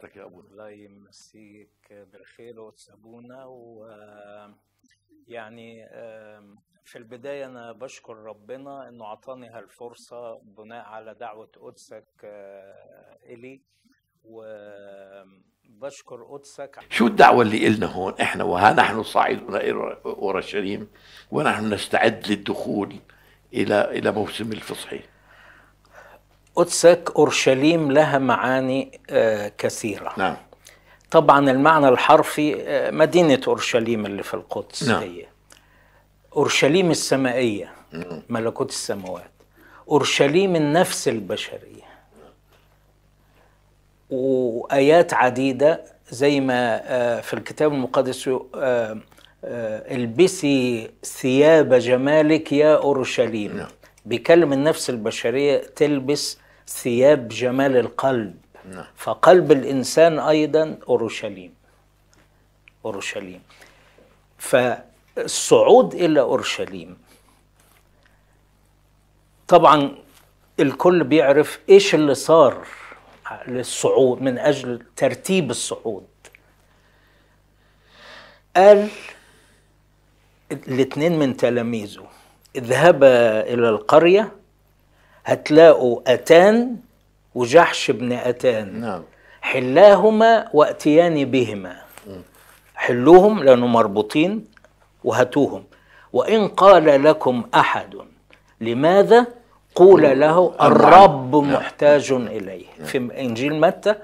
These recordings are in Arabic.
سمعتك يا ابونا الله يمسيك بالخير وتسابونا و يعني في البدايه انا بشكر ربنا انه اعطاني هالفرصه بناء على دعوه قدسك آه، الي وبشكر قدسك شو الدعوه اللي قلنا هون احنا وها نحن صاعدون الى اورشليم ونحن نستعد للدخول الى الى موسم الفصحي قدسك أورشليم لها معاني آه، كثيرة نعم طبعا المعنى الحرفي آه، مدينة أورشليم اللي في القدس نعم. هي أورشليم السمائية ملكوت السماوات أورشليم النفس البشرية وآيات عديدة زي ما آه، في الكتاب المقدس البسي ثياب جمالك يا أورشليم نعم. بيكلم النفس البشرية تلبس ثياب جمال القلب نعم. فقلب الإنسان أيضا أورشليم أورشليم فالصعود إلى أورشليم طبعا الكل بيعرف إيش اللي صار للصعود من أجل ترتيب الصعود قال الاثنين من تلاميذه اذهبا إلى القرية هتلاقوا أتان وجحش بن أتان نعم حلاهما وأتيان بهما حلوهم لأنه مربوطين وهاتوهم وإن قال لكم أحد لماذا قول له الرب نعم. محتاج إليه نعم. في إنجيل متى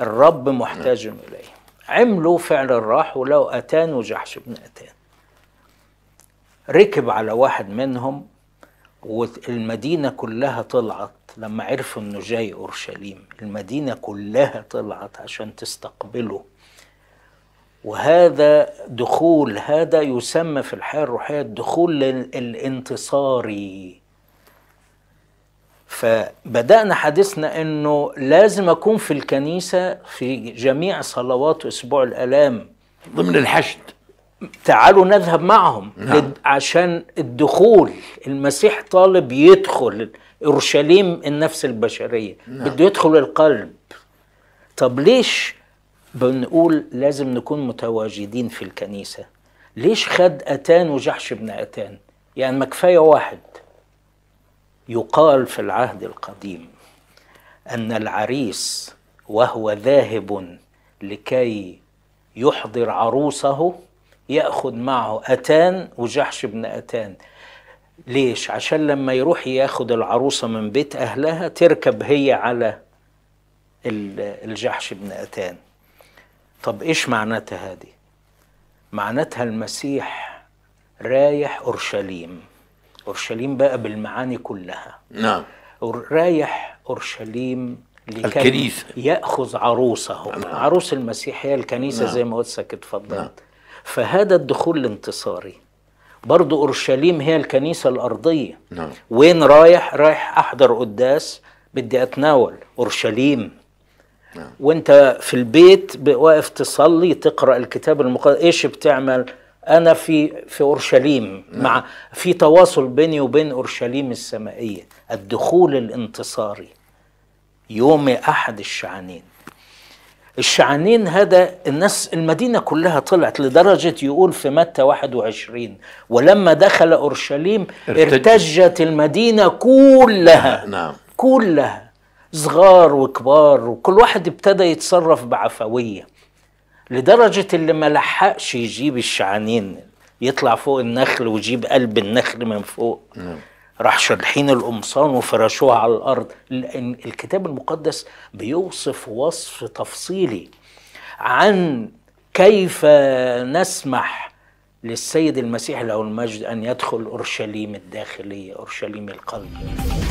الرب محتاج نعم. إليه عملوا فعل الراح ولو أتان وجحش بن أتان ركب على واحد منهم والمدينة كلها طلعت لما عرفوا انه جاي اورشليم المدينة كلها طلعت عشان تستقبله وهذا دخول هذا يسمى في الحياة الروحية الدخول الانتصاري فبدأنا حديثنا انه لازم اكون في الكنيسة في جميع صلوات اسبوع الالام ضمن الحشد تعالوا نذهب معهم نعم. عشان الدخول المسيح طالب يدخل اورشليم النفس البشريه نعم. بده يدخل القلب طب ليش بنقول لازم نكون متواجدين في الكنيسه ليش خد اتان وجحش بن اتان يعني ما كفايه واحد يقال في العهد القديم ان العريس وهو ذاهب لكي يحضر عروسه ياخذ معه اتان وجحش بن اتان ليش عشان لما يروح ياخذ العروسه من بيت اهلها تركب هي على الجحش بن اتان طب ايش معناتها هذه معناتها المسيح رايح اورشليم اورشليم بقى بالمعاني كلها نعم رايح اورشليم الكنيسه ياخذ عروسه نعم. عروس المسيح هي الكنيسه نعم. زي ما قدسك اتفضلت نعم. فهذا الدخول الانتصاري برضو اورشليم هي الكنيسه الارضيه نعم. وين رايح رايح احضر قداس بدي اتناول اورشليم نعم. وانت في البيت واقف تصلي تقرا الكتاب المقدس ايش بتعمل انا في في اورشليم نعم. مع في تواصل بيني وبين اورشليم السمائيه الدخول الانتصاري يوم احد الشعانين الشعنين هذا الناس المدينة كلها طلعت لدرجة يقول في متى 21 ولما دخل أورشليم ارتجت المدينة كلها نعم. نعم كلها صغار وكبار وكل واحد ابتدى يتصرف بعفوية لدرجة اللي ما لحقش يجيب الشعنين يطلع فوق النخل ويجيب قلب النخل من فوق نعم. راح شرحين القمصان وفرشوها على الارض لان الكتاب المقدس بيوصف وصف تفصيلي عن كيف نسمح للسيد المسيح له المجد ان يدخل اورشليم الداخليه اورشليم القلب